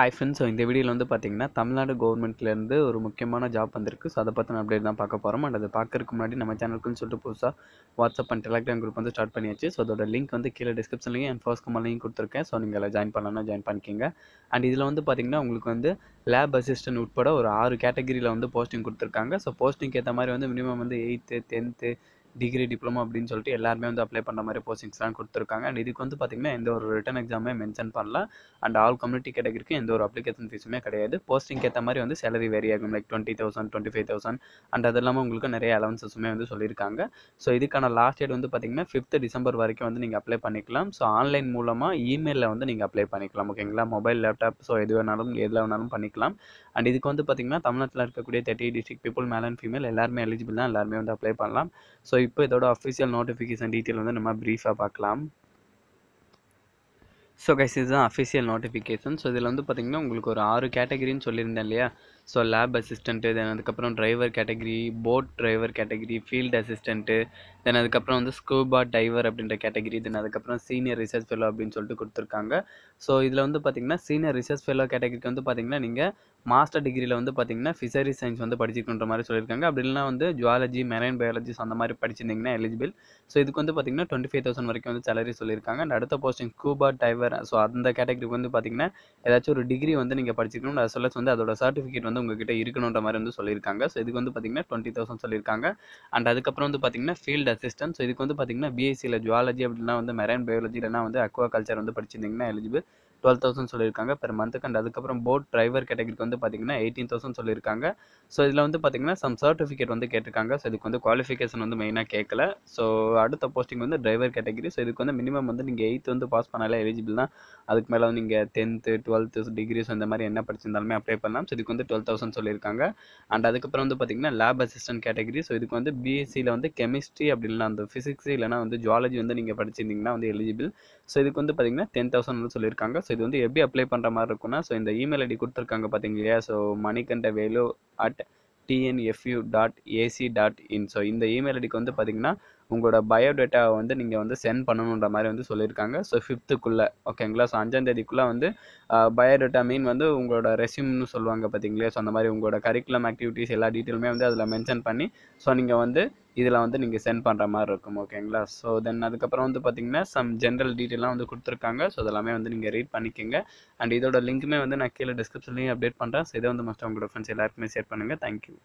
hi friends so இந்த வீடியோவில் வந்து பார்த்தீங்கன்னா தமிழ்நாடு கவர்மெண்ட்லேருந்து ஒரு முக்கியமான ஜாப் வந்திருக்கு ஸோ அதை பற்றின அப்டேட் தான் பார்க்க போகிறோம் அண்ட் அதை பார்க்கறதுக்கு முன்னாடி நம்ம சேனலுக்குன்னு சொல்லிட்டு புதுசாக வாட்ஸ்அப் அண்ட் டெலிகிராம் குரூப் வந்து ஸ்டார்ட் பண்ணியாச்சு ஸோ அதோட லிங்க் வந்து கீழே டிஸ்கிரிப்ஷன்லையும் என் ஃபர்ஸ்ட் கமெண்ட்லையும் கொடுத்துருக்கேன் ஸோ நீங்கள் ஜாயின் பண்ணலாம் ஜாயின் பண்ணிக்கிங்க அண்ட் இதில் வந்து பார்த்தீங்கன்னா உங்களுக்கு வந்து லேப் அசிஸ்டன்ட் உட்பட ஒரு ஆறு கேட்டகரியில் வந்து போஸ்டிங் கொடுத்துருக்காங்க ஸோ போஸ்டிங் ஏற்ற மாதிரி வந்து மினிமம் வந்து எயித்து டென்த்து டிகிரி டிப்ளமோ அப்படின்னு சொல்லிட்டு எல்லாருமே வந்து அப்ளை பண்ணுற மாதிரி போஸ்டிங்ஸ்லாம் கொடுத்துருக்காங்க அண்ட் இதுக்கு வந்து பார்த்திங்கன்னா எந்த ஒரு ரிட்டன் எக்ஸாமே மென்ஷன் பண்ணல அண்ட் ஆல் கம்யூனிட்டி கேட்டகிரிக்கும் எந்த ஒரு அப்ளிகேஷன் ஃபீஸுமே கிடையாது போஸ்டிங் ஏற்ற மாதிரி வந்து சேலரி வேரி ஆகும் like twenty thousand twenty five thousand and அது இல்லாமல் உங்களுக்கு நிறைய அலவன்சஸுமே வந்து சொல்லியிருக்காங்க ஸோ இதுக்கான லாஸ்ட் டேட் வந்து பார்த்திங்கன்னா ஃபிஃப்த் டிசம்பர் வரைக்கும் வந்து நீங்கள் அப்ளை பண்ணிக்கலாம் ஸோ ஆன்லைன் மூலமாக இமெயிலில் வந்து நீங்கள் அப்ளை பண்ணிக்கலாம் ஓகேங்களா மொபைல் லேப்டாப் ஸோ எது வேணாலும் எதில் வேணாலும் பண்ணிக்கலாம் அண்ட் இதுக்கு வந்து பார்த்திங்கன்னா தமிழ்நாட்டில் இருக்கக்கூடிய thirty district people male and female எல்லாருமே எலிஜிபிள் தான் எல்லாருமே வந்து அப்ளை பண்ணலாம் ஸோ இப்போ இதோட அஃபிஷியல் நோட்டிஃபிகேஷன் டீட்டெயில் வந்து நம்ம ப்ரீஃபாக பார்க்கலாம் ஸோ கைஸ் இதுதான் அஃபிஷியல் நோட்டிஃபிகேஷன் ஸோ இதில் வந்து பார்த்திங்கன்னா உங்களுக்கு ஒரு ஆறு கேட்டகரின்னு சொல்லியிருந்தேன் இல்லையா ஸோ லேப் அசிஸ்டண்ட்டு தென் அதுக்கப்புறம் driver category boat driver category field assistant then அதுக்கப்புறம் வந்து ஸ்கூபா டைவர் அப்படின்ற கேட்டகரி தென் அதுக்கப்புறம் சீனியர் ரிசர்ச் ஃபெலோ அப்படின்னு சொல்லிட்டு கொடுத்துருக்காங்க ஸோ இதில் வந்து பார்த்திங்கன்னா சீனியர் ரிசர்ச் ஃபெலோ கேட்டகரிக்கு வந்து பார்த்திங்கன்னா நீங்கள் மாஸ்டர் டிகிரியில் வந்து பார்த்திங்கன்னா ஃபிஷரி சயின்ஸ் வந்து படிச்சிருக்கின்ற மாதிரி சொல்லியிருக்காங்க அப்படி இல்லைனா வந்து ஜுவாலஜி மெரைன் பயாலஜிஸ் அந்த மாதிரி படிச்சிருந்தீங்கன்னா எலிஜிபிள் ஸோ இதுக்கு வந்து பார்த்திங்கன்னா டுவெண்ட்டி ஃபைவ் தௌசண்ட் வரைக்கும் வந்து சேலரி சொல்லியிருக்காங்க அண்ட் அடுத்த போஸ்டிங் ஸ்கூபா டைவர் ஸோ அந்த கேட்டகரிக்கு வந்து பார்த்திங்கன்னா ஏதாச்சும் ஒரு டிகிரி வந்து நீங்கள் படிச்சிருக்கணும் அதை சொல்ல வந்து அதோட சர்டிஃபிகேட் வந்து வந்து உங்ககிட்ட இருக்கணுன்ற மாதிரி வந்து சொல்லியிருக்காங்க ஸோ இதுக்கு வந்து பார்த்தீங்கன்னா டுவெண்ட்டி தௌசண்ட் சொல்லியிருக்காங்க அண்ட் அதுக்கப்புறம் வந்து பார்த்தீங்கன்னா ஃபீல்டு அசிஸ்டன்ட் ஸோ இதுக்கு வந்து பார்த்தீங்கன்னா பிஎஸ்சியில் ஜுவாலஜி அப்படின்னா வந்து மெரைன் பயாலஜி இல்லைனா வந்து அக்வா கல்ச்சர் வந்து படிச்சிருந்தீங்கன்னா எலிஜிபிள் டுவெல் தௌசண்ட் சொல்லியிருக்காங்க பெர் மந்த்துக்கு அண்ட் அதுக்கப்புறம் போட் டிரைவர் கேட்டகரிக்கு வந்து பார்த்தீங்கன்னா எயிட்டீன் தௌசண்ட் சொல்லியிருக்காங்க ஸோ இதில் வந்து பார்த்தீங்கன்னா சம் சர்டிஃபிகேட் வந்து கேட்டிருக்காங்க ஸோ இதுக்கு வந்து குவாலிஃபிகேஷன் வந்து மெயினாக கேட்கல ஸோ அடுத்த போஸ்டிங் வந்து டிரைவர் கேட்டகரி ஸோ இதுக்கு வந்து மினிமம் வந்து நீங்கள் எயித்து வந்து பாஸ் பண்ணாலே எலிஜிபிள் தான் அதுக்கு மேலே வந்து நீங்கள் டென்த்து டுவெல்த்து டிகிரிஸ் அந்த மாதிரி என்ன படிச்சிருந்தாலுமே அப்ளை பண்ணலாம் ஸோ இதுக்கு வந்து டுவெல் தௌசண்ட் சொல்லியிருக்காங்க அண்ட் அதுக்கப்புறம் வந்து பார்த்தீங்கன்னா லேப் அசிஸ்டன்ட் கேட்டகரி ஸோ இதுக்கு வந்து பிஎஸ்சியில் வந்து கெமிஸ்ட்ரி அப்படின்னா அந்த ஃபிசிக்ஸ் இல்லைனா வந்து ஜுவாலஜி வந்து நீங்கள் படிச்சிருந்தீங்கன்னா வந்து எலிஜிபிள் ஸோ இதுக்கு வந்து பார்த்தீங்கன்னா டென் தௌசண்ட் வந்து சொல்லியிருக்காங்க ஸோ ஸோ இது வந்து எப்படி அப்ளை பண்ணுற மாதிரி இருக்கும்னா ஸோ இந்த இமெயில் ஐடி கொடுத்துருக்காங்க பார்த்தீங்க இல்லையா so Manikandavelu at TNFU dot AC dot in so இந்த இமெயில் ஐடிக்கு வந்து பார்த்தீங்கன்னா உங்களோட பயோடேட்டாவை வந்து நீங்கள் வந்து சென்ட் பண்ணணுன்ற மாதிரி வந்து சொல்லியிருக்காங்க ஸோ ஃபிஃப்த்துக்குள்ளே ஓகேங்களா ஸோ அஞ்சாந்தேதிக்குள்ளே வந்து பயோடேட்டா மீன் வந்து உங்களோட ரெசியூம்னு சொல்லுவாங்க பார்த்தீங்களா ஸோ அந்த மாதிரி உங்களோட கரிக்குலம் ஆக்டிவிட்டீஸ் எல்லா டீட்டெயிலுமே வந்து அதில் மென்ஷன் பண்ணி ஸோ நீங்கள் வந்து இதில் வந்து நீங்கள் சென்ட் பண்ணுற மாதிரி இருக்கும் ஓகேங்களா ஸோ தென் அதுக்கப்புறம் வந்து பார்த்தீங்கன்னா சம் ஜென்ரல் டீட்டெயிலாம் வந்து கொடுத்துருக்காங்க ஸோ அதெல்லாமே வந்து நீங்கள் ரீட் பண்ணிக்கோங்க அண்ட் இதோட லிங்க்குமே வந்து நான் கீழே டிஸ்கிரிப்ஷன்லேயும் அப்டேட் பண்ணுறேன் ஸோ இதை வந்து மஸ்ட் உங்களோட ஃப்ரெண்ட்ஸ் எல்லாருக்குமே ஷேர் பண்ணுங்கள் தேங்க்யூ